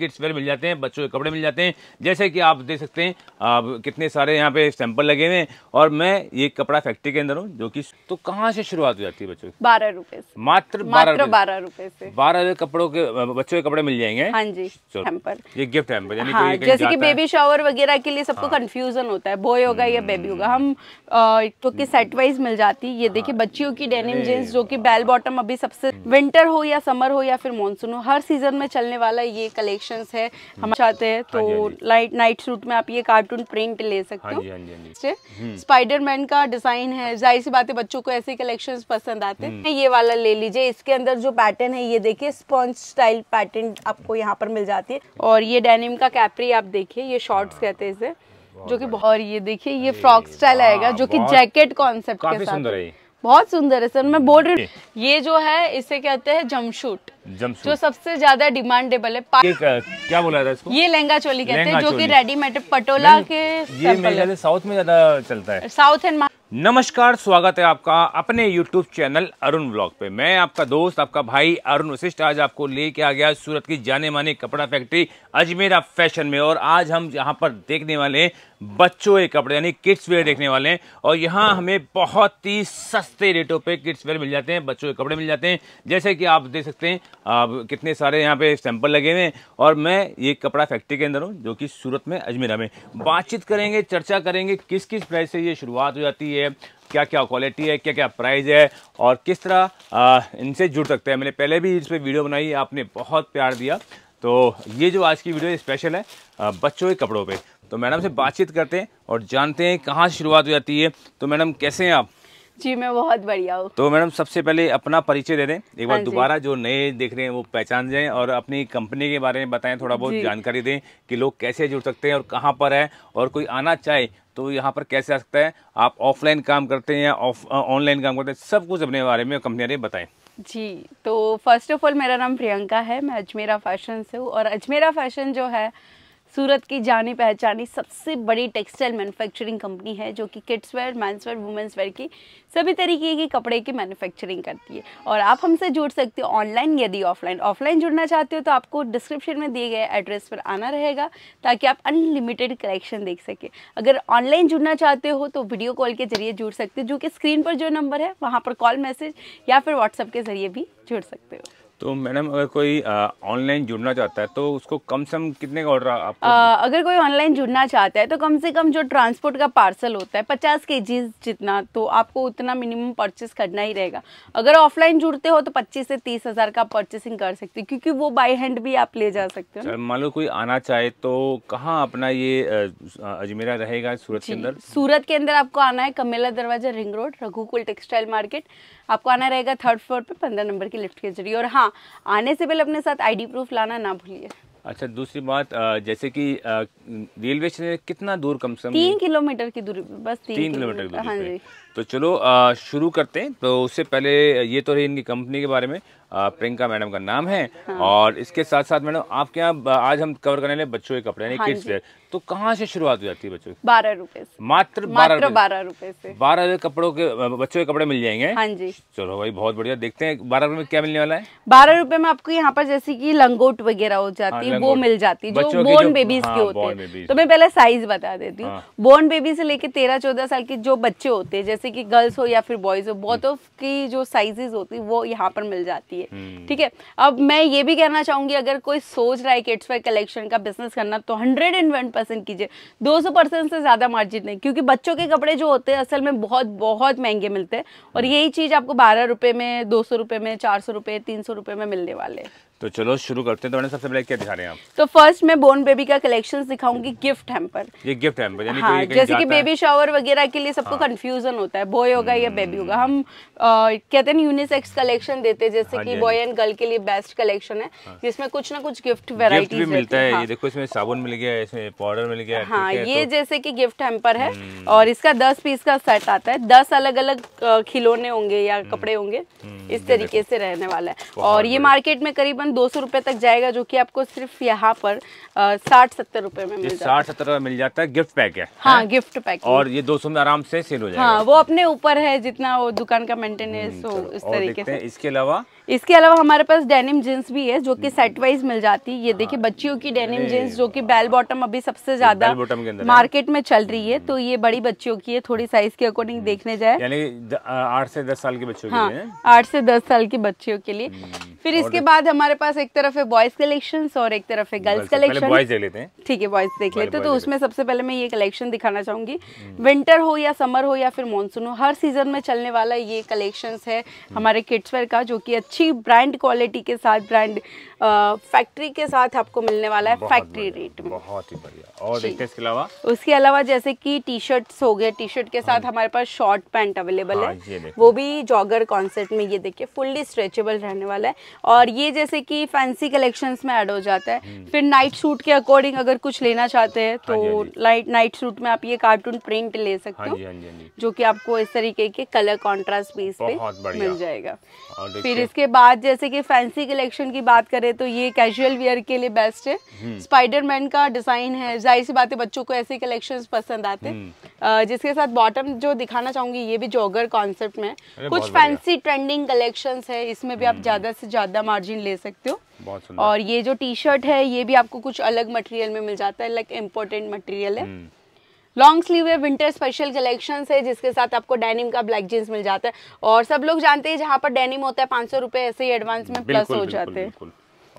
Kits where मिल जाते हैं बच्चों के कपड़े मिल जाते हैं जैसे कि आप देख सकते हैं आप कितने सारे यहाँ पे सैंपल लगे हुए हैं और मैं ये कपड़ा फैक्ट्री के अंदर हूँ जो कि तो कहाँ से शुरुआत हो जाती है बच्चों की बारह रुपए मात्र बारह बारह रुपए से बारह रुपए कपड़ों के बच्चों के कपड़े मिल जाएंगे हाँ जी सैंपल ये गिफ्ट हाँ, है हाँ, जैसे की बेबी शॉवर वगैरह के लिए सबको कंफ्यूजन हाँ। होता है बॉय होगा या बेबी होगा हम क्योंकि सेट वाइज मिल जाती है ये देखिए हाँ। बच्चियों की डेनिम जीन्स जो की बेल बॉटम अभी सबसे विंटर हम्म। हो या समर हो या फिर मानसून हो हर सीजन में चलने वाला ये कलेक्शन कलेक्शंस है हम्म। हम चाहते हैं तो लाइट नाइट सूट में आप ये कार्टून प्रिंट ले सकते हाँ हो स्पाइडरमैन हाँ हाँ हम्म। का डिजाइन है जाहिर सी बात है बच्चों को ऐसे कलेक्शंस पसंद आते हैं हम्म। ये वाला ले लीजिए इसके अंदर जो पैटर्न है ये देखिए स्पॉन्ज स्टाइल पैटर्न आपको यहाँ पर मिल जाती है और ये डेनिम का कैपरी आप देखिए ये शॉर्ट्स कहते हैं इसे जो कि और ये देखिए ये फ्रॉक स्टाइल आएगा जो कि जैकेट कॉन्सेप्ट के साथ बहुत सुंदर है सर मैं बोल रही हूँ ये जो है इसे कहते हैं जमशूट जो सबसे ज्यादा डिमांडेबल है क्या बोला था इसको ये लहंगा चोली कहते हैं जो कि रेडीमेड पटोला के ये साउथ में ज्यादा चलता है साउथ एंड नमस्कार स्वागत है आपका अपने YouTube चैनल अरुण ब्लॉग पे मैं आपका दोस्त आपका भाई अरुण वशिष्ठ आज आपको लेके आ गया सूरत की जाने माने कपड़ा फैक्ट्री अजमेरा फैशन में और आज हम यहाँ पर देखने वाले हैं बच्चों के कपड़े यानी किड्स वेयर देखने वाले हैं और यहाँ हमें बहुत ही सस्ते रेटों पे किड्स वेयर मिल जाते हैं बच्चों के कपड़े मिल जाते हैं जैसे कि आप देख सकते हैं आप कितने सारे यहाँ पे सैंपल लगे हुए हैं और मैं ये कपड़ा फैक्ट्री के अंदर हूँ जो कि सूरत में अजमेरा में बातचीत करेंगे चर्चा करेंगे किस किस प्राइस से ये शुरुआत हो जाती है चाहिए क्या क्या क्वालिटी है क्या क्या प्राइस है और किस तरह इनसे जुड़ सकते हैं मैंने पहले भी इस पर वीडियो बनाई आपने बहुत प्यार दिया तो ये जो आज की वीडियो स्पेशल है बच्चों के कपड़ों पे तो मैडम से बातचीत करते हैं और जानते हैं कहाँ से शुरुआत हो जाती है तो मैडम कैसे हैं आप जी मैं बहुत बढ़िया हूँ तो मैडम सबसे पहले अपना परिचय दे दें एक बार हाँ दोबारा जो नए देख रहे हैं वो पहचान जाएं और अपनी कंपनी के बारे में बताएं थोड़ा बहुत जानकारी दें कि लोग कैसे जुड़ सकते हैं और कहाँ पर है और कोई आना चाहे तो यहाँ पर कैसे आ सकता है आप ऑफलाइन काम करते हैं या ऑनलाइन काम करते हैं सब कुछ अपने बारे में कंपनी ने बताएं जी तो फर्स्ट ऑफ ऑल मेरा नाम प्रियंका है मैं अजमेरा फैशन से हूँ और अजमेरा फैशन जो है सूरत की जानी पहचानी सबसे बड़ी टेक्सटाइल मैन्युफैक्चरिंग कंपनी है जो कि kids wear men's wear women's wear की सभी तरीके के कपड़े की मैन्युफैक्चरिंग करती है और आप हमसे जुड़ सकते हो ऑनलाइन यदि ऑफलाइन ऑफलाइन जुड़ना चाहते हो तो आपको डिस्क्रिप्शन में दिए गए एड्रेस पर आना रहेगा ताकि आप अनलिमिटेड कलेक्शन देख सकें अगर ऑनलाइन जुड़ना चाहते हो तो वीडियो कॉल के जरिए जुड़ सकते हो जो कि स्क्रीन पर जो नंबर है वहाँ पर कॉल मैसेज या फिर व्हाट्सअप के जरिए भी जुड़ सकते हो तो मैडम अगर कोई ऑनलाइन जुड़ना चाहता है तो उसको कम से कम कितने का ऑर्डर आपको आ, अगर कोई ऑनलाइन जुड़ना चाहता है तो कम से कम जो ट्रांसपोर्ट का पार्सल होता है पचास के जितना तो आपको उतना मिनिमम परचेस करना ही रहेगा अगर ऑफलाइन जुड़ते हो तो पच्चीस से तीस हज़ार का परचेसिंग कर सकते हो क्योंकि वो बाई हैंड भी आप ले जा सकते हो मान लो कोई आना चाहे तो कहाँ अपना ये अजमेरा रहेगा सूरत के अंदर सूरत के अंदर आपको आना है Kamela Darwaja ring road Raghukul textile market आपको आना रहेगा थर्ड फ्लोर पर पंद्रह नंबर की लिफ्ट के जरिए और हाँ हाँ आने से पहले अपने साथ आईडी प्रूफ लाना ना भूलिए अच्छा दूसरी बात जैसे कि रेलवे स्टेशन कितना दूर कम से कम तीन किलोमीटर की दूरी बस तीन, तीन किलोमीटर की दूरी हाँ जी तो चलो शुरू करते हैं तो उससे पहले ये तो रही इनकी कंपनी के बारे में प्रियंका मैडम का नाम है हाँ। और इसके साथ साथ मैडम आपके यहाँ आज हम कवर करने लगे बच्चों के कपड़े हाँ किड्स वेयर तो कहाँ से शुरुआत हो जाती है बच्चों की बारह रुपए मात्र बारह बारह रुपए से बारह कपड़ों के बच्चों के कपड़े मिल जाएंगे हाँ जी चलो भाई बहुत बढ़िया देखते हैं बारह रुपए में क्या मिलने वाला है बारह रुपए में आपको यहाँ पर जैसे की लंगोट वगैरह हो जाती है हाँ, वो मिल जाती है जो बोर्न बेबीज के हाँ, होते हैं तो मैं पहले साइज बता देती हूँ बोर्न हाँ। बेबी से लेके तेरह चौदह साल के जो बच्चे होते हैं जैसे की गर्ल्स हो या फिर बॉयज हो बहुत हम्म। की जो साइजेज होती है वो यहाँ पर मिल जाती है होती है हम्म। ठीक है अब मैं ये भी कहना चाहूंगी अगर कोई सोच रहा है कि इट्स कलेक्शन का बिजनेस करना तो हंड्रेड एंड वन परसेंट कीजिए दो सौ परसेंट से ज़्यादा मार्जिन नहीं क्योंकि बच्चों के कपड़े जो होते हैं असल में बहुत बहुत महंगे मिलते हैं और हम्म। यही चीज़ आपको बारह रुपए में दो सौ रुपए में चार सौ रुपए तीन सौ रुपए में मिलने वाले हैं तो चलो शुरू करते हैं तो मैंने सबसे पहले क्या दिखा रहे हैं आप तो फर्स्ट मैं बोन बेबी का कलेक्शन दिखाऊंगी गिफ्ट हैम्पर ये गिफ्ट हैम्पर यानी हाँ, जैसे कि बेबी शॉवर वगैरह के लिए सबको कंफ्यूजन हाँ। होता है बॉय होगा या बेबी होगा हम आ, कहते हैं यूनिसेक्स कलेक्शन देते हैं जैसे हाँ, कि बॉय एंड गर्ल के लिए बेस्ट कलेक्शन है हाँ। जिसमें कुछ ना कुछ गिफ्ट वेराइटी मिलता है ये हाँ। देखो इसमें साबुन मिल गया इसमें पाउडर मिल गया हाँ ये तो जैसे की गिफ्ट हेम्पर है हम्म। और इसका दस पीस का सेट आता है दस अलग अलग खिलौने होंगे या हम्म। कपड़े होंगे हम्म, इस तरीके से रहने वाला है और ये मार्केट में करीबन अराउंड दो सौ रुपये तक जाएगा जो कि आपको सिर्फ यहाँ पर साठ सत्तर रुपए में मिल साठ सत्तर मिल जाता है गिफ्ट पैक है हाँ गिफ्ट पैक और ये दो सौ में आराम से सेल हो हाँ, जाएगा हाँ वो अपने ऊपर है जितना वो दुकान का मेंटेनेंस हम्म, हो इस तरीके से इसके अलावा इसके अलावा हमारे पास डेनिम जींस भी है जो कि सेट hmm. वाइज मिल जाती है ये हाँ, देखिए बच्चियों की डेनिम जींस जो कि बेल बॉटम अभी सबसे ज्यादा मार्केट में चल रही है hmm. तो ये बड़ी बच्चियों की है थोड़ी साइज के अकॉर्डिंग hmm. देखने जाए आठ से दस साल की बच्चों हाँ, आठ से दस साल की बच्चियों के लिए फिर इसके तो- बाद हमारे पास एक तरफ है बॉयज कलेक्शन और एक तरफ है गर्ल्स कलेक्शन बॉयज देख लेते हैं ठीक है बॉयज देख लेते तो उसमें सबसे पहले मैं ये कलेक्शन दिखाना चाहूंगी विंटर हो या समर हो या फिर मानसून हो हर सीजन में चलने वाला ये कलेक्शन है हमारे किड्स वेयर का जो की अच्छा अच्छी ब्रांड क्वालिटी के साथ ब्रांड फैक्ट्री के साथ आपको मिलने वाला है फैक्ट्री रेट में बहुत ही बढ़िया और इसके अलावा उसके अलावा जैसे कि टी शर्ट्स हो गए टी शर्ट के साथ हाँ। हमारे पास शॉर्ट पैंट अवेलेबल है वो भी जॉगर कॉन्सेप्ट में ये देखिए फुल्ली स्ट्रेचेबल रहने वाला है और ये जैसे कि फैंसी कलेक्शन में एड हो जाता है हम्म। फिर नाइट सूट के अकॉर्डिंग अगर कुछ लेना चाहते हैं हाँ हाँ तो लाइट नाइट सूट में आप ये कार्टून प्रिंट ले सकते हो जो कि आपको इस तरीके के कलर कॉन्ट्रास्ट बेस पे मिल जाएगा फिर इसके उसके बाद जैसे कि फैंसी कलेक्शन की बात करें तो ये कैजुअल वेयर के लिए बेस्ट है स्पाइडरमैन हम्म। का डिज़ाइन है जाहिर सी बात है बच्चों को ऐसे कलेक्शन पसंद आते हैं हम्म। जिसके साथ बॉटम जो दिखाना चाहूंगी ये भी जॉगर कॉन्सेप्ट में कुछ फैंसी ट्रेंडिंग कलेक्शन है इसमें भी आप हम्म। ज़्यादा से ज़्यादा मार्जिन ले सकते हो और ये जो टी शर्ट है ये भी आपको कुछ अलग मटेरियल में मिल जाता है लाइक इम्पोर्टेंट मटेरियल है लॉन्ग स्लीव है विंटर स्पेशल कलेक्शन है जिसके साथ आपको डेनिम का ब्लैक जीन्स मिल जाता है और सब लोग जानते हैं जहाँ पर डेनिम होता है पाँच सौ ऐसे ही एडवांस में प्लस हो जाते हैं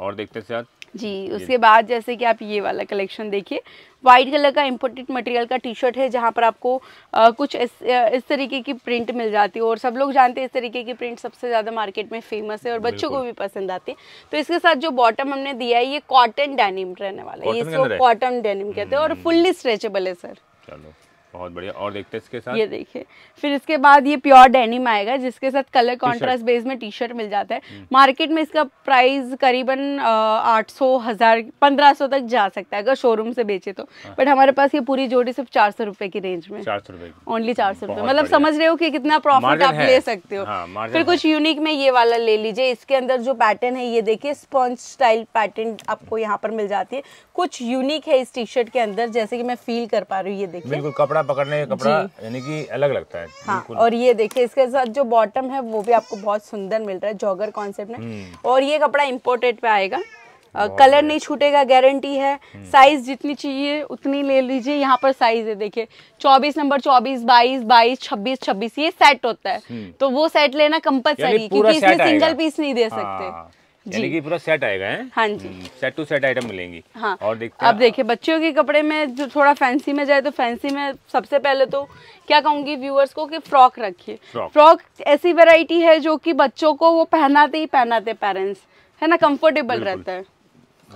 और देखते हैं जी उसके बाद जैसे कि आप ये वाला कलेक्शन देखिए वाइट कलर का इम्पोर्टेड मटेरियल का टी शर्ट है जहाँ पर आपको आ, कुछ इस, इस तरीके की प्रिंट मिल जाती है और सब लोग जानते हैं इस तरीके की प्रिंट सबसे ज़्यादा मार्केट में फेमस है और बच्चों को भी पसंद आती है तो इसके साथ जो बॉटम हमने दिया है ये कॉटन डेनिम रहने वाला है इसको कॉटन डेनिम कहते हैं और फुल्ली हम्म। स्ट्रेचेबल है सर Chalo. बहुत बढ़िया और देखते हैं इसके साथ ये देखिए फिर इसके बाद ये प्योर डेनिम आएगा जिसके साथ कलर कॉन्ट्रास्ट बेस में टी शर्ट मिल जाता है मार्केट हम्म। में इसका प्राइस करीबन आठ सौ हजार पंद्रह सौ तक जा सकता है अगर शोरूम से बेचे तो बट हाँ। हमारे पास ये पूरी जोड़ी सिर्फ चार सौ रुपए की रेंज में चार सौ रुपए ओनली चार सौ रुपए मतलब समझ रहे हो की कितना प्रॉफिट आप ले सकते हो हाँ, फिर कुछ यूनिक में ये वाला ले लीजिए इसके अंदर जो पैटर्न है ये देखिए स्पॉन्ज स्टाइल पैटर्न आपको यहाँ पर मिल जाती है कुछ यूनिक है इस टी शर्ट के अंदर जैसे की मैं फील कर पा रही हूँ ये देखिए बिल्कुल कपड़ा पकड़ने का कपड़ा यानी कि अलग लगता है हाँ, और ये देखिए इसके साथ जो बॉटम है वो भी आपको बहुत सुंदर मिल रहा है जॉगर कॉन्सेप्ट में हम्म। और ये कपड़ा इम्पोर्टेड पे आएगा कलर नहीं छूटेगा गारंटी है साइज हम्म। जितनी चाहिए उतनी ले लीजिए यहाँ पर साइज है देखिए 24 नंबर 24 22 22 26 26 ये सेट होता है हम्म। तो वो सेट लेना कंपलसरी क्योंकि इसमें सिंगल पीस नहीं दे हाँ। सकते यानी कि पूरा सेट आएगा है हाँ जी सेट टू सेट आइटम मिलेंगी हाँ और देखते अब देखिए बच्चों के कपड़े में जो थोड़ा फैंसी में जाए तो फैंसी में सबसे पहले तो क्या कहूँगी व्यूअर्स को कि फ्रॉक रखिए फ्रॉक ऐसी वेराइटी है जो कि बच्चों को वो पहनाते ही पहनाते पेरेंट्स है ना कम्फर्टेबल रहता है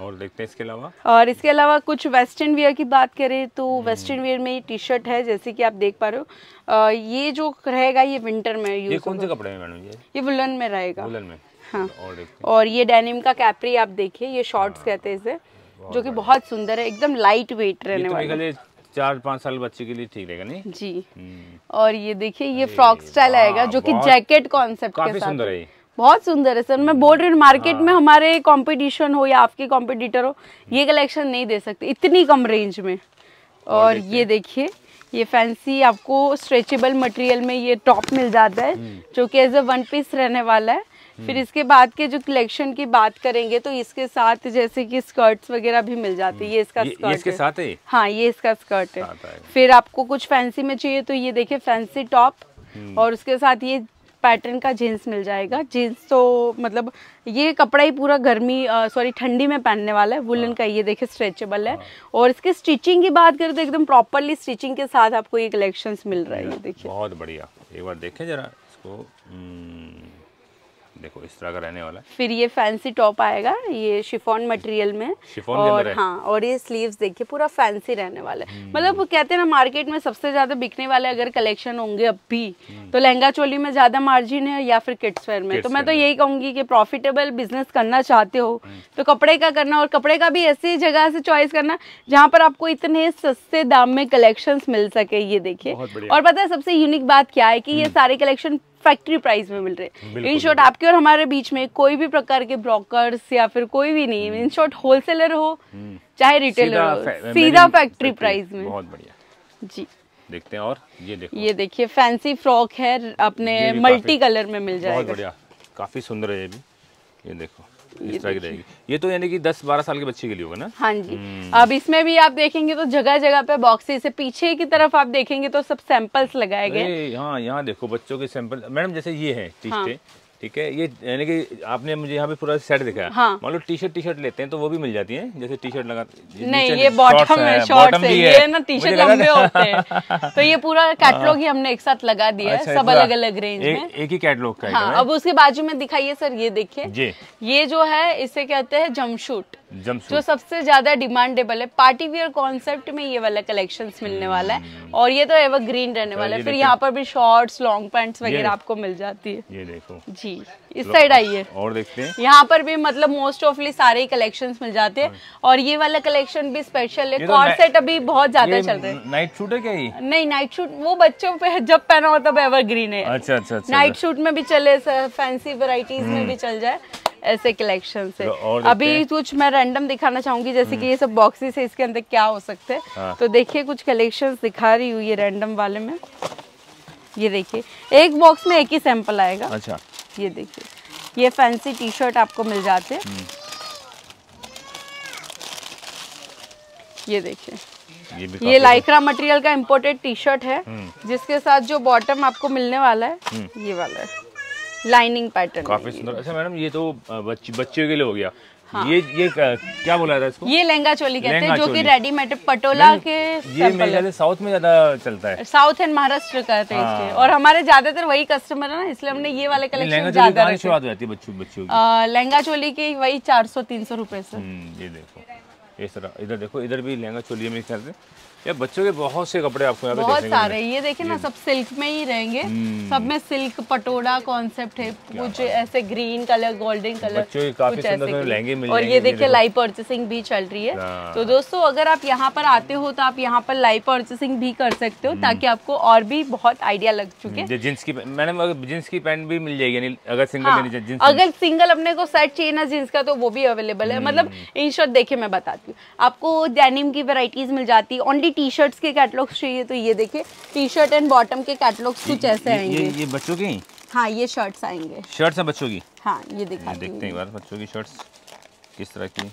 और देखते हैं इसके अलावा और इसके अलावा कुछ वेस्टर्न वेयर की बात करें तो वेस्टर्न हम्म। वेयर में टी शर्ट है जैसे कि आप देख पा रहे हो ये जो रहेगा ये विंटर में यूज कौन से कपड़े में मैडम ये ये वुलन में रहेगा वुलन में हाँ और ये डेनिम का कैपरी आप देखिए ये शॉर्ट्स हाँ। कहते हैं इसे जो कि बहुत सुंदर है एकदम लाइट वेट रहने तो वाला चार पाँच साल बच्चे के लिए ठीक रहेगा नहीं जी हम्म। और ये देखिए ये फ्रॉक स्टाइल आएगा जो कि जैकेट कॉन्सेप्ट सुंदर है बहुत सुंदर है सर मैं बोल रही हूँ मार्केट हाँ। में हमारे कंपटीशन हो या आपके कॉम्पिटिटर हो हम्म। ये कलेक्शन नहीं दे सकते इतनी कम रेंज में और ये देखिए ये फैंसी आपको स्ट्रेचेबल मटेरियल में ये टॉप मिल जाता है हम्म। जो कि एज ए वन पीस रहने वाला है फिर इसके बाद के जो कलेक्शन की बात करेंगे तो इसके साथ जैसे कि स्कर्ट्स वगैरह भी मिल जाती है ये इसका ये, स्कर्ट इसके साथ है हाँ ये इसका स्कर्ट है फिर आपको कुछ फैंसी में चाहिए तो ये देखिए फैंसी टॉप हम्म। और उसके साथ ये पैटर्न का जीन्स मिल जाएगा जीन्स तो मतलब ये कपड़ा ही पूरा गर्मी सॉरी ठंडी में पहनने वाला है वुलन हाँ। का ये देखिए स्ट्रेचेबल है हाँ। और इसके स्टिचिंग की बात करें तो एकदम प्रॉपरली स्टिचिंग के साथ आपको ये कलेक्शंस मिल रहा है ये देखिए बहुत बढ़िया एक बार देखें जरा इसको हम्म। देखो इस तरह का रहने वाला है फिर ये फैंसी टॉप आएगा ये शिफोन मटेरियल में शिफॉन और हाँ और ये स्लीव्स देखिए पूरा फैंसी रहने वाला है हम्म। मतलब कहते हैं ना मार्केट में सबसे ज्यादा बिकने वाले अगर कलेक्शन होंगे अब भी हम्म। तो लहंगा चोली में ज्यादा मार्जिन है या फिर किड्स वेयर में तो मैं तो यही कहूंगी कि प्रॉफिटेबल बिजनेस करना चाहते हो हम्म। तो कपड़े का करना और कपड़े का भी ऐसी जगह से चॉइस करना जहाँ पर आपको इतने सस्ते दाम में कलेक्शन मिल सके ये देखिए और पता है सबसे यूनिक बात क्या है कि ये सारे कलेक्शन फैक्ट्री प्राइस में मिल रहे हैं इन शॉर्ट आपके और हमारे बीच में कोई भी प्रकार के ब्रोकर्स या फिर कोई भी नहीं इन शॉर्ट होलसेलर हो हम्म। चाहे रिटेलर हो सीधा फैक्ट्री प्राइस में बहुत बढ़िया जी देखते हैं और ये देखो ये देखिए फैंसी फ्रॉक है अपने मल्टी कलर में मिल जाएगा बहुत बढ़िया काफी सुंदर है ये भी ये देखो इस तरह की रहेगी ये तो यानी कि 10-12 साल के बच्चे के लिए होगा ना हाँ जी हम्म। अब इसमें भी आप देखेंगे तो जगह जगह पे बॉक्सेस है पीछे की तरफ आप देखेंगे तो सब सैंपल्स लगाए गए हाँ यहाँ देखो बच्चों के सैंपल मैडम जैसे ये है हाँ। ठीक है ये यानी कि आपने मुझे यहाँ पे पूरा सेट दिखाया हाँ। मान लो टी शर्ट टी शर्ट लेते हैं तो वो भी मिल जाती है जैसे टी शर्ट लगा नहीं ये बॉटम है शॉर्ट है ये ना टी शर्ट लंबे होते हैं तो ये पूरा कैटलॉग ही हमने एक साथ लगा दिया है अच्छा, सब अलग अलग रेंज में एक ही कैटलॉग का हाँ, अब उसके बाजू में दिखाइए सर ये देखिए ये जो है इसे कहते हैं जमशूट जो सबसे ज्यादा डिमांडेबल है पार्टी वियर कॉन्सेप्ट में ये वाला कलेक्शन मिलने वाला है हम्म। और ये तो एवर ग्रीन रहने वाला है फिर यहाँ पर भी शॉर्ट्स लॉन्ग पैंट्स वगैरह आपको मिल जाती है ये देखो जी इस साइड आइए और देखते हैं यहाँ पर भी मतलब मोस्ट ऑफली सारे कलेक्शन मिल जाते हैं हाँ। और ये वाला कलेक्शन भी स्पेशल है सेट तो अभी बहुत ज्यादा चल रहे हैं नाइट शूट है क्या ये नहीं नाइट शूट वो बच्चों पे जब पहना हो तब ग्रीन है अच्छा अच्छा नाइट अच्छा, शूट अच्छा। में भी चले फैंसी वराइटीज में हम्म। भी चल जाए ऐसे कलेक्शन है अभी कुछ मैं रैंडम दिखाना चाहूंगी जैसे कि ये सब बॉक्सेस है इसके अंदर क्या हो सकते हैं हाँ। तो देखिए कुछ कलेक्शन दिखा रही हूँ ये रैंडम वाले में ये देखिए एक बॉक्स में एक ही सैंपल आएगा अच्छा ये देखिए ये फैंसी टी शर्ट आपको मिल जाते हैं हम्म। ये देखिए ये, ये लाइक्रा मटेरियल का इम्पोर्टेड टी शर्ट है हम्म। जिसके साथ जो बॉटम आपको मिलने वाला है हम्म। ये वाला है लाइनिंग पैटर्न काफी सुंदर अच्छा मैडम ये तो बच्ची बच्चियों के लिए हो गया हाँ। ये ये क्या बोला था इसको ये लहंगा चोली कहते हैं जो कि रेडीमेड पटोला के ये मेरे साउथ में ज्यादा चलता है साउथ एंड महाराष्ट्र का हैं तो हाँ। और हमारे ज्यादातर वही कस्टमर है ना इसलिए हमने ये वाले कलेक्शन ज्यादा बच्चों बच्चों लहंगा चोली के वही चार सौ तीन सौ रूपए से हम्म, ये देखो इस तरह इधर देखो इधर भी लहंगा चोली में या बच्चों के बहुत से कपड़े आपको यहाँ पे बहुत सारे ये देखिए ना सब सिल्क में ही रहेंगे हम्म। सब में सिल्क पटोड़ा कॉन्सेप्ट है कुछ ऐसे ग्रीन कलर गोल्डन कलर बच्चों के काफी सुंदर लहंगे मिल और ये देखिए लाइव परचेसिंग भी चल रही है हाँ। तो दोस्तों अगर आप यहाँ पर आते हो तो आप यहाँ पर लाइव परचेसिंग भी कर सकते हो हम्म। ताकि आपको और भी बहुत आइडिया लग चुके हम्म, जींस की मैडम जींस की पैंट भी मिल जाएगी अगर हाँ, सिंगल अगर सिंगल अपने को सेट चाहिए ना जींस का तो वो भी अवेलेबल है मतलब इन शॉर्ट देखिये मैं बताती हूँ आपको डेनिम की वेराइटीज मिल जाती है ओनली टी शर्ट्स के कैटलॉग्स चाहिए तो ये देखिए टी शर्ट एंड बॉटम के कैटलॉग्स कुछ ऐसे ये, आएंगे ये, ये बच्चों की हाँ ये शर्ट्स आएंगे शर्ट्स हैं बच्चों की हाँ ये देखिए देखते हैं बच्चों की शर्ट्स किस तरह की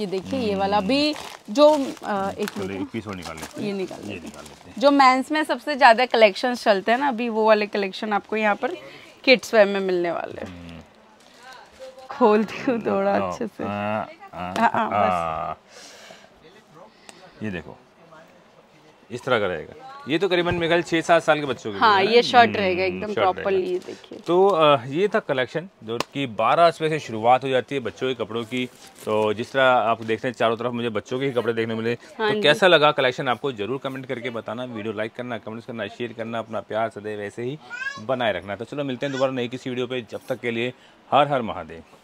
ये देखिए ये वाला हम्म। भी जो आ, एक, पीस हाँ। और निकाल लेते हैं ये निकाल लेते, हैं जो मेंस में सबसे ज़्यादा कलेक्शन चलते हैं ना अभी वो वाले कलेक्शन आपको यहाँ पर किड्स वेयर में मिलने वाले हम्म। खोलती हूँ थोड़ा हाँ, अच्छे से आ, आ, आ, आ, आ, बस ये देखो इस तरह का रहेगा ये तो करीबन मेरे ख्याल छः सात साल के बच्चों के हाँ ये शर्ट हम्म, रहेगा एकदम प्रॉपरली देखिए तो ये था कलेक्शन जो कि बारह रुपये से शुरुआत हो जाती है बच्चों के कपड़ों की तो जिस तरह आप देख रहे हैं चारों तरफ मुझे बच्चों के ही कपड़े देखने मिले हाँ तो कैसा लगा कलेक्शन आपको जरूर कमेंट करके बताना वीडियो लाइक करना कमेंट्स करना शेयर करना अपना प्यार सदैव ऐसे ही बनाए रखना तो चलो मिलते हैं दोबारा नई किसी वीडियो पर जब तक के लिए हर हर महादेव